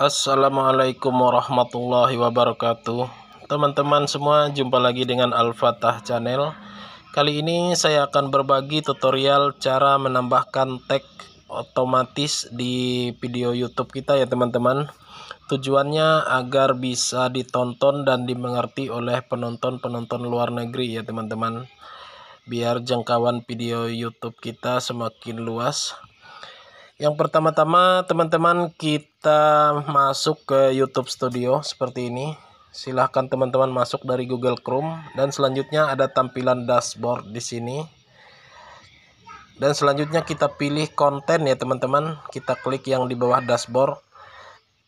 Assalamualaikum warahmatullahi wabarakatuh Teman-teman semua jumpa lagi dengan Al-Fatah Channel Kali ini saya akan berbagi tutorial cara menambahkan tag otomatis di video YouTube kita ya teman-teman Tujuannya agar bisa ditonton dan dimengerti oleh penonton-penonton luar negeri ya teman-teman Biar jangkauan video YouTube kita semakin luas yang pertama-tama teman-teman kita masuk ke YouTube Studio seperti ini. Silahkan teman-teman masuk dari Google Chrome dan selanjutnya ada tampilan dashboard di sini. Dan selanjutnya kita pilih konten ya teman-teman. Kita klik yang di bawah dashboard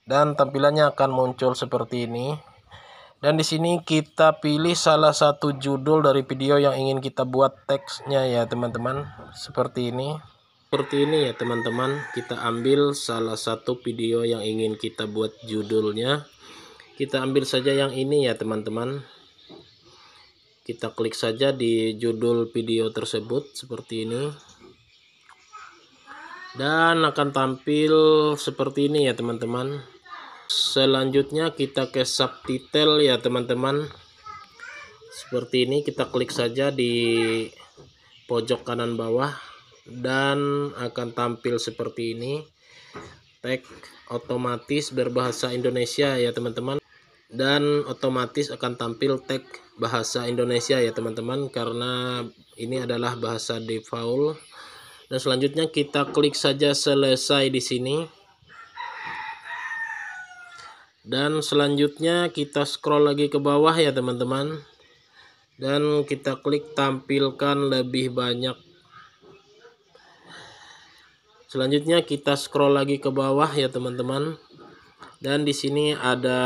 dan tampilannya akan muncul seperti ini. Dan di sini kita pilih salah satu judul dari video yang ingin kita buat teksnya ya teman-teman. Seperti ini seperti ini ya teman-teman kita ambil salah satu video yang ingin kita buat judulnya kita ambil saja yang ini ya teman-teman kita klik saja di judul video tersebut seperti ini dan akan tampil seperti ini ya teman-teman selanjutnya kita ke subtitle ya teman-teman seperti ini kita klik saja di pojok kanan bawah dan akan tampil seperti ini tag otomatis berbahasa Indonesia ya teman-teman dan otomatis akan tampil tag bahasa Indonesia ya teman-teman karena ini adalah bahasa default dan selanjutnya kita klik saja selesai di sini dan selanjutnya kita scroll lagi ke bawah ya teman-teman dan kita klik tampilkan lebih banyak Selanjutnya kita scroll lagi ke bawah ya teman-teman. Dan di sini ada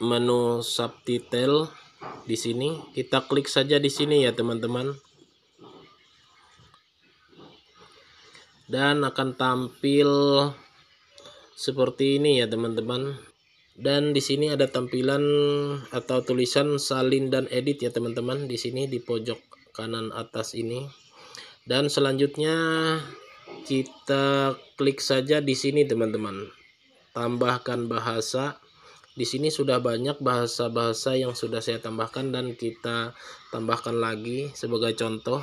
menu subtitle di sini. Kita klik saja di sini ya teman-teman. Dan akan tampil seperti ini ya teman-teman. Dan di sini ada tampilan atau tulisan salin dan edit ya teman-teman di sini di pojok kanan atas ini. Dan selanjutnya kita klik saja di sini teman-teman tambahkan bahasa di sini sudah banyak bahasa-bahasa yang sudah saya tambahkan dan kita tambahkan lagi sebagai contoh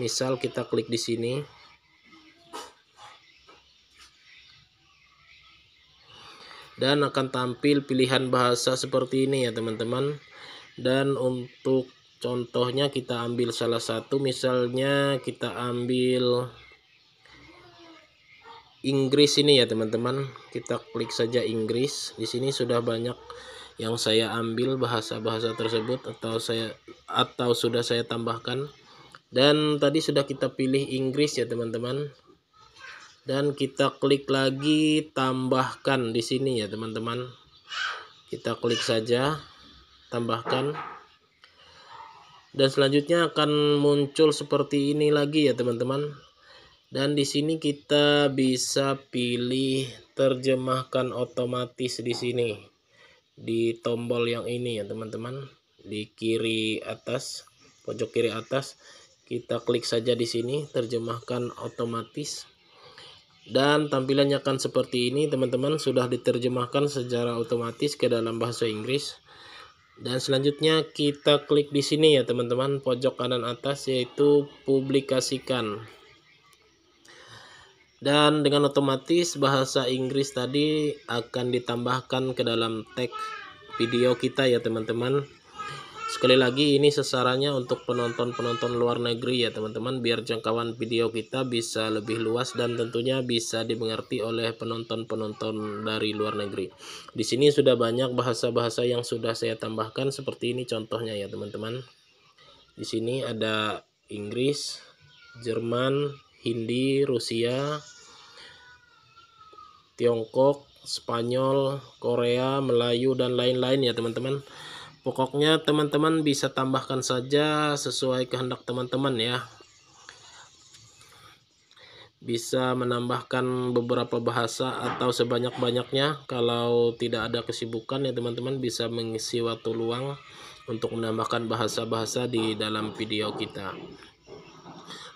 misal kita klik di sini dan akan tampil pilihan bahasa seperti ini ya teman-teman dan untuk contohnya kita ambil salah satu misalnya kita ambil Inggris ini ya teman-teman. Kita klik saja Inggris. Di sini sudah banyak yang saya ambil bahasa-bahasa tersebut atau saya atau sudah saya tambahkan. Dan tadi sudah kita pilih Inggris ya teman-teman. Dan kita klik lagi tambahkan di sini ya teman-teman. Kita klik saja tambahkan dan selanjutnya akan muncul seperti ini lagi ya teman-teman dan di sini kita bisa pilih terjemahkan otomatis di sini. Di tombol yang ini ya teman-teman. Di kiri atas, pojok kiri atas. Kita klik saja di sini, terjemahkan otomatis. Dan tampilannya akan seperti ini teman-teman. Sudah diterjemahkan secara otomatis ke dalam bahasa Inggris. Dan selanjutnya kita klik di sini ya teman-teman. Pojok kanan atas yaitu publikasikan dan dengan otomatis bahasa Inggris tadi akan ditambahkan ke dalam tag video kita ya teman-teman sekali lagi ini sasarannya untuk penonton-penonton luar negeri ya teman-teman biar jangkauan video kita bisa lebih luas dan tentunya bisa dimengerti oleh penonton-penonton dari luar negeri di sini sudah banyak bahasa-bahasa yang sudah saya tambahkan seperti ini contohnya ya teman-teman di sini ada Inggris Jerman Hindi, Rusia, Tiongkok, Spanyol, Korea, Melayu, dan lain-lain ya teman-teman. Pokoknya teman-teman bisa tambahkan saja sesuai kehendak teman-teman ya. Bisa menambahkan beberapa bahasa atau sebanyak-banyaknya. Kalau tidak ada kesibukan ya teman-teman bisa mengisi waktu luang untuk menambahkan bahasa-bahasa di dalam video kita.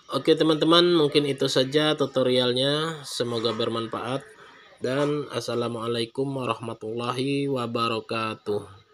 Oke teman-teman mungkin itu saja tutorialnya semoga bermanfaat dan assalamualaikum warahmatullahi wabarakatuh